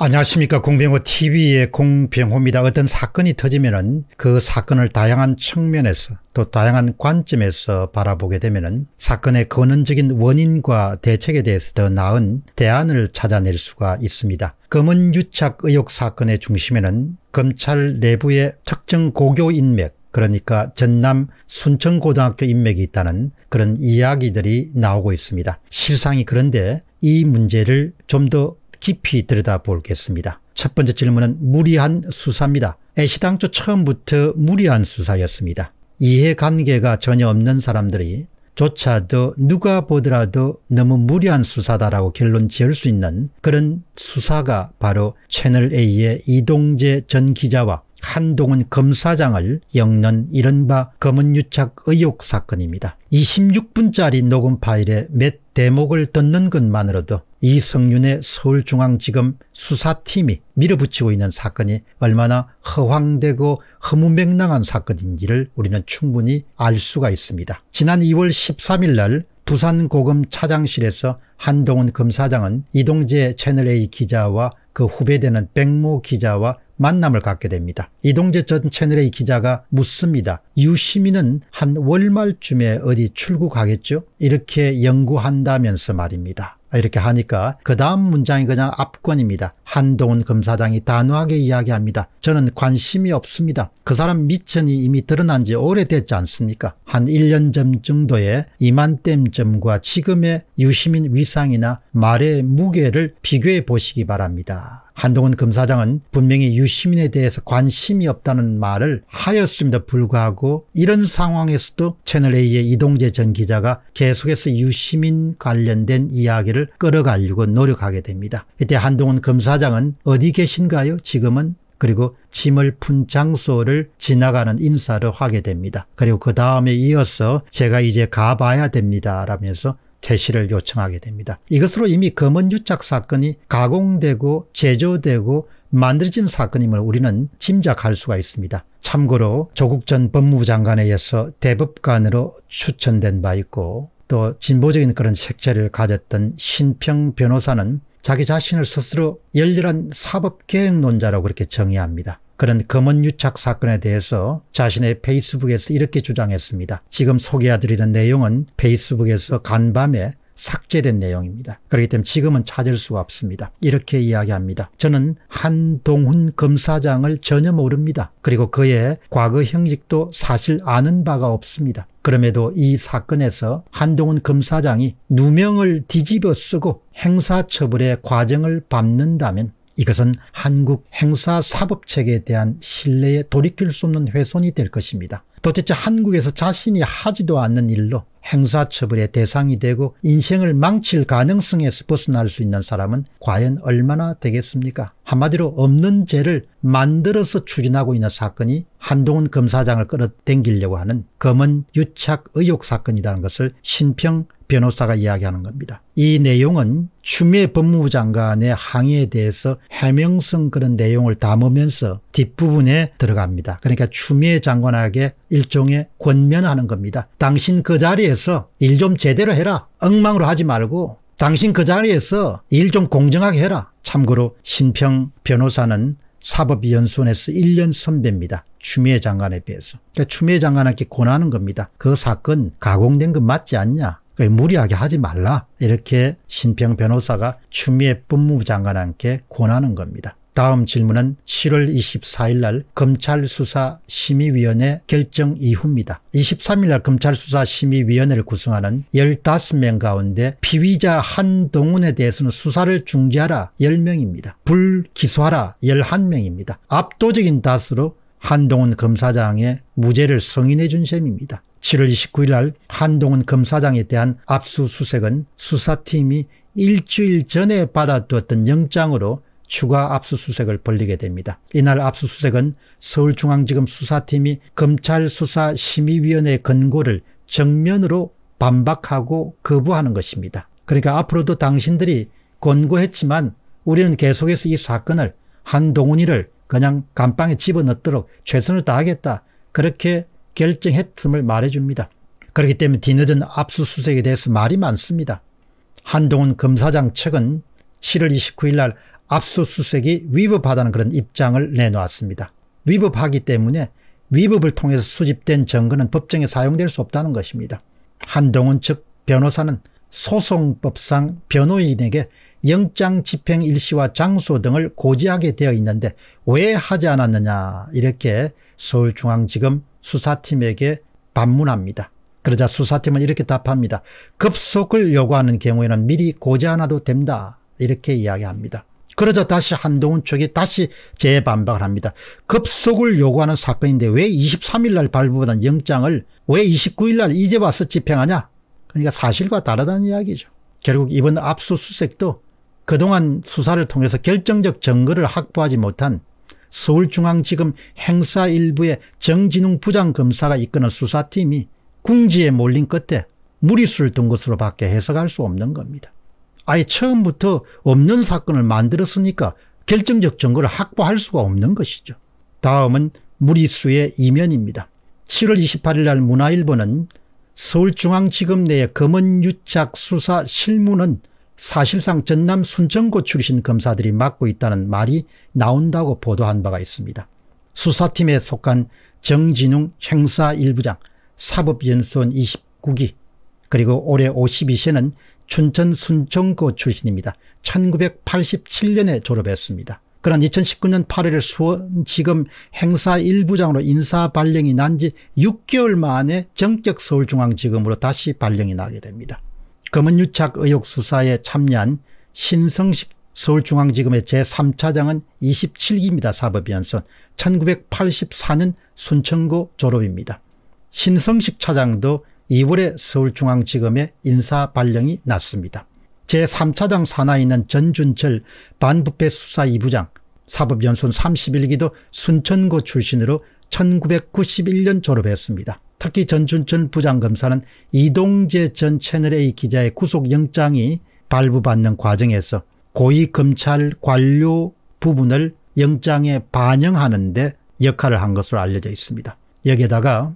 안녕하십니까 공병호 tv의 공병호입니다. 어떤 사건이 터지면 은그 사건을 다양한 측면에서 또 다양한 관점에서 바라보게 되면 은 사건의 근원적인 원인과 대책에 대해서 더 나은 대안을 찾아낼 수가 있습니다. 검은 유착 의혹 사건의 중심에는 검찰 내부의 특정 고교 인맥 그러니까 전남 순천고등학교 인맥이 있다는 그런 이야기들이 나오고 있습니다. 실상이 그런데 이 문제를 좀더 깊이 들여다보겠습니다. 첫 번째 질문은 무리한 수사입니다. 애시당초 처음부터 무리한 수사였습니다. 이해관계가 전혀 없는 사람들이 조차도 누가 보더라도 너무 무리한 수사다라고 결론 지을 수 있는 그런 수사가 바로 채널A의 이동재 전 기자와 한동훈 검사장을 엮는 이른바 검은유착 의혹 사건입니다. 26분짜리 녹음 파일에몇 대목을 듣는 것만으로도 이성윤의 서울중앙지검 수사팀이 밀어붙이고 있는 사건이 얼마나 허황되고 허무맹랑한 사건인지를 우리는 충분히 알 수가 있습니다. 지난 2월 13일 날 부산고검 차장실에서 한동훈 검사장은 이동재 채널A 기자와 그 후배되는 백모 기자와 만남을 갖게 됩니다. 이동재 전채널의 기자가 묻습니다. 유시민은 한 월말쯤에 어디 출국하겠죠? 이렇게 연구한다면서 말입니다. 이렇게 하니까 그 다음 문장이 그냥 압권입니다. 한동훈 검사장이 단호하게 이야기합니다. 저는 관심이 없습니다. 그 사람 미천이 이미 드러난 지 오래됐지 않습니까? 한 1년 전 정도에 이만땜점과 지금의 유시민 위상이나 말의 무게를 비교해 보시기 바랍니다. 한동훈 검사장은 분명히 유시민에 대해서 관심이 없다는 말을 하였음에도 불구하고 이런 상황에서도 채널A의 이동재 전 기자가 계속해서 유시민 관련된 이야기를 끌어가려고 노력하게 됩니다. 이때 한동훈 검사장은 어디 계신가요 지금은 그리고 짐을 푼 장소를 지나가는 인사를 하게 됩니다. 그리고 그 다음에 이어서 제가 이제 가봐야 됩니다 라면서 개시를 요청하게 됩니다. 이것으로 이미 검은유착 사건이 가공되고 제조되고 만들어진 사건임을 우리는 짐작할 수가 있습니다. 참고로 조국 전 법무부 장관에 의해서 대법관으로 추천된 바 있고 또 진보적인 그런 색채를 가졌던 신평 변호사는 자기 자신을 스스로 열렬한 사법개혁론자라고 그렇게 정의합니다. 그런 검은 유착 사건에 대해서 자신의 페이스북에서 이렇게 주장했습니다. 지금 소개해드리는 내용은 페이스북에서 간밤에 삭제된 내용입니다. 그렇기 때문에 지금은 찾을 수가 없습니다. 이렇게 이야기합니다. 저는 한동훈 검사장을 전혀 모릅니다. 그리고 그의 과거 형식도 사실 아는 바가 없습니다. 그럼에도 이 사건에서 한동훈 검사장이 누명을 뒤집어 쓰고 행사처벌의 과정을 밟는다면 이것은 한국 행사사법체계에 대한 신뢰에 돌이킬 수 없는 훼손이 될 것입니다. 도대체 한국에서 자신이 하지도 않는 일로 행사처벌의 대상이 되고 인생을 망칠 가능성에서 벗어날 수 있는 사람은 과연 얼마나 되겠습니까? 한마디로 없는 죄를 만들어서 추진하고 있는 사건이 한동훈 검사장을 끌어당기려고 하는 검은 유착 의혹 사건이라는 것을 신평 변호사가 이야기하는 겁니다. 이 내용은 추미애 법무부 장관의 항의에 대해서 해명성 그런 내용을 담으면서 뒷부분에 들어갑니다. 그러니까 추미애 장관에게 일종의 권면하는 겁니다. 당신 그 자리에서 일 좀 제대로 해라. 엉망으로 하지 말고 당신 그 자리에서 일 좀 공정하게 해라. 참고로 신평 변호사는 사법연수원에서 1년 선배입니다. 추미애 장관에 비해서. 그러니까 추미애 장관에게 권하는 겁니다. 그 사건 가공된 건 맞지 않냐. 무리하게 하지 말라 이렇게 신평 변호사가 추미애 법무부 장관한테 권하는 겁니다. 다음 질문은 7월 24일 날 검찰 수사 심의위원회 결정 이후입니다. 23일 날 검찰 수사 심의위원회를 구성하는 15명 가운데 피의자 한동훈에 대해서는 수사를 중지하라 10명입니다. 불기소하라 11명입니다. 압도적인 다수로 한동훈 검사장의 무죄를 성인해 준 셈입니다. 7월 29일 날 한동훈 검사장에 대한 압수수색은 수사팀이 일주일 전에 받아두었던 영장으로 추가 압수수색을 벌리게 됩니다. 이날 압수수색은 서울중앙지검 수사팀이 검찰수사심의위원회 의 권고를 정면으로 반박하고 거부하는 것입니다. 그러니까 앞으로도 당신들이 권고했지만 우리는 계속해서 이 사건을 한동훈이를 그냥 감방에 집어넣도록 최선을 다하겠다. 그렇게 결정했음을 말해줍니다. 그렇기 때문에 뒤늦은 압수수색에 대해서 말이 많습니다. 한동훈 검사장 측은 7월 29일 날 압수수색이 위법하다는 그런 입장을 내놓았습니다. 위법하기 때문에 위법을 통해서 수집된 증거는 법정에 사용될 수 없다는 것입니다. 한동훈 측 변호사는 소송법상 변호인에게 영장 집행 일시와 장소 등을 고지하게 되어 있는데 왜 하지 않았느냐 이렇게 서울중앙지검 수사팀에게 반문합니다. 그러자 수사팀은 이렇게 답합니다. 급속을 요구하는 경우에는 미리 고지 하나도 된다 이렇게 이야기합니다. 그러자 다시 한동훈 측이 다시 재반박을 합니다. 급속을 요구하는 사건인데 왜 23일 날 발부받은 영장을 왜 29일 날 이제 와서 집행하냐 그러니까 사실과 다르다는 이야기죠. 결국 이번 압수수색도 그동안 수사를 통해서 결정적 증거를 확보하지 못한 서울중앙지검 행사 일부의 정진웅 부장검사가 이끄는 수사팀이 궁지에 몰린 끝에 무리수를 둔 것으로밖에 해석할 수 없는 겁니다. 아예 처음부터 없는 사건을 만들었으니까 결정적 증거를 확보할 수가 없는 것이죠. 다음은 무리수의 이면입니다. 7월 28일 날 문화일보는 서울중앙지검 내의 검은유착 수사 실무는 사실상 전남 순천고 출신 검사들이 맡고 있다는 말이 나온다고 보도한 바가 있습니다. 수사팀에 속한 정진웅 행사 1부장, 사법연수원 29기, 그리고 올해 52세는 춘천 순천고 출신입니다. 1987년에 졸업했습니다. 그런 2019년 8월 수원지검 행사 1부장으로 인사 발령이 난 지 6개월 만에 전격 서울중앙지검으로 다시 발령이 나게 됩니다. 검은유착 의혹 수사에 참여한 신성식 서울중앙지검의 제3차장은 27기입니다. 사법연수원 1984년 순천고 졸업입니다. 신성식 차장도 2월에 서울중앙지검에 인사 발령이 났습니다. 제3차장 산하에 있는 전준철 반부패 수사 2부장 사법연수원 31기도 순천고 출신으로 1991년 졸업했습니다. 특히 전춘천 부장검사는 이동재 전 채널A 기자의 구속영장이 발부받는 과정에서 고위검찰 관료 부분을 영장에 반영하는데 역할을 한 것으로 알려져 있습니다. 여기에다가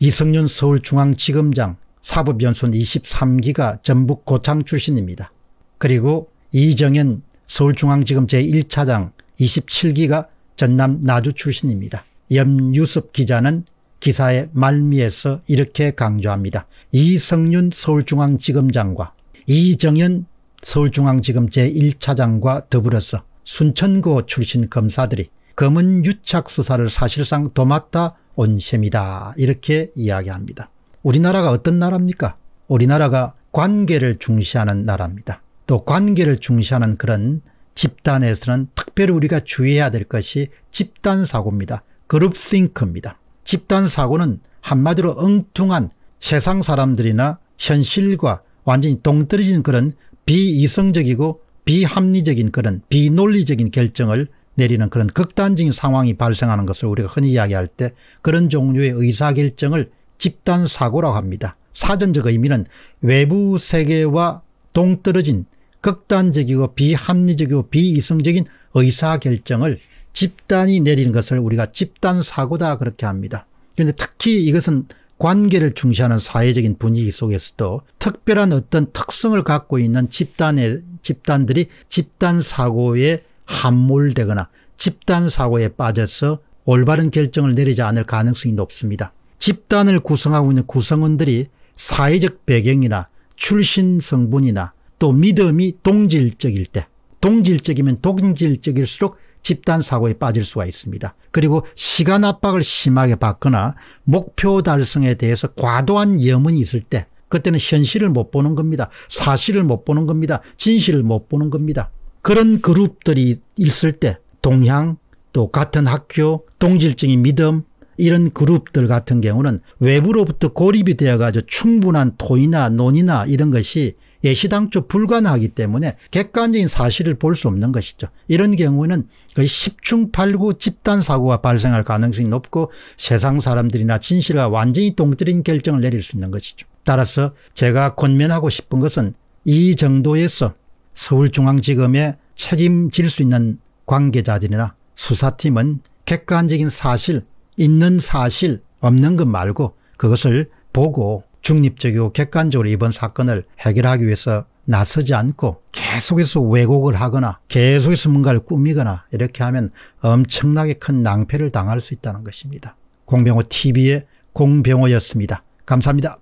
이성윤 서울중앙지검장 사법연수원 23기가 전북 고창 출신입니다. 그리고 이정현 서울중앙지검 제1차장 27기가 전남 나주 출신입니다. 염유섭 기자는 기사의 말미에서 이렇게 강조합니다. 이성윤 서울중앙지검장과 이정현 서울중앙지검 제1차장과 더불어서 순천고 출신 검사들이 검은 유착 수사를 사실상 도맡아 온 셈이다 이렇게 이야기합니다. 우리나라가 어떤 나라입니까? 우리나라가 관계를 중시하는 나라입니다. 또 관계를 중시하는 그런 집단에서는 특별히 우리가 주의해야 될 것이 집단사고입니다. 그룹 싱크입니다. 집단 사고는 한마디로 엉뚱한 세상 사람들이나 현실과 완전히 동떨어진 그런 비이성적이고 비합리적인 그런 비논리적인 결정을 내리는 그런 극단적인 상황이 발생하는 것을 우리가 흔히 이야기할 때 그런 종류의 의사결정을 집단사고라고 합니다. 사전적 의미는 외부 세계와 동떨어진 극단적이고 비합리적이고 비이성적인 의사결정을 집단이 내리는 것을 우리가 집단사고다 그렇게 합니다. 그런데 특히 이것은 관계를 중시하는 사회적인 분위기 속에서도 특별한 어떤 특성을 갖고 있는 집단의 집단들이 집단사고에 함몰되거나 집단사고에 빠져서 올바른 결정을 내리지 않을 가능성이 높습니다. 집단을 구성하고 있는 구성원들이 사회적 배경이나 출신 성분이나 또 믿음이 동질적일 때 동질적이면 동질적일수록 집단 사고에 빠질 수가 있습니다. 그리고 시간 압박을 심하게 받거나 목표 달성에 대해서 과도한 염원이 있을 때 그때는 현실을 못 보는 겁니다. 사실을 못 보는 겁니다. 진실을 못 보는 겁니다. 그런 그룹들이 있을 때 동향 또 같은 학교 동질적인 믿음 이런 그룹들 같은 경우는 외부로부터 고립이 되어가지고 충분한 토의나 논의나 이런 것이 예시당초 불가능하기 때문에 객관적인 사실을 볼 수 없는 것이죠. 이런 경우는 거의 10충 구 집단 사고가 발생할 가능성이 높고 세상 사람들이나 진실과 완전히 동떨어 결정을 내릴 수 있는 것이죠. 따라서 제가 권면하고 싶은 것은 이 정도에서 서울중앙지검에 책임질 수 있는 관계자들이나 수사팀은 객관적인 사실, 있는 사실, 없는 것 말고 그것을 보고 중립적이고 객관적으로 이번 사건을 해결하기 위해서 나서지 않고 계속해서 왜곡을 하거나 계속해서 뭔가를 꾸미거나 이렇게 하면 엄청나게 큰 낭패를 당할 수 있다는 것입니다. 공병호 TV의 공병호였습니다. 감사합니다.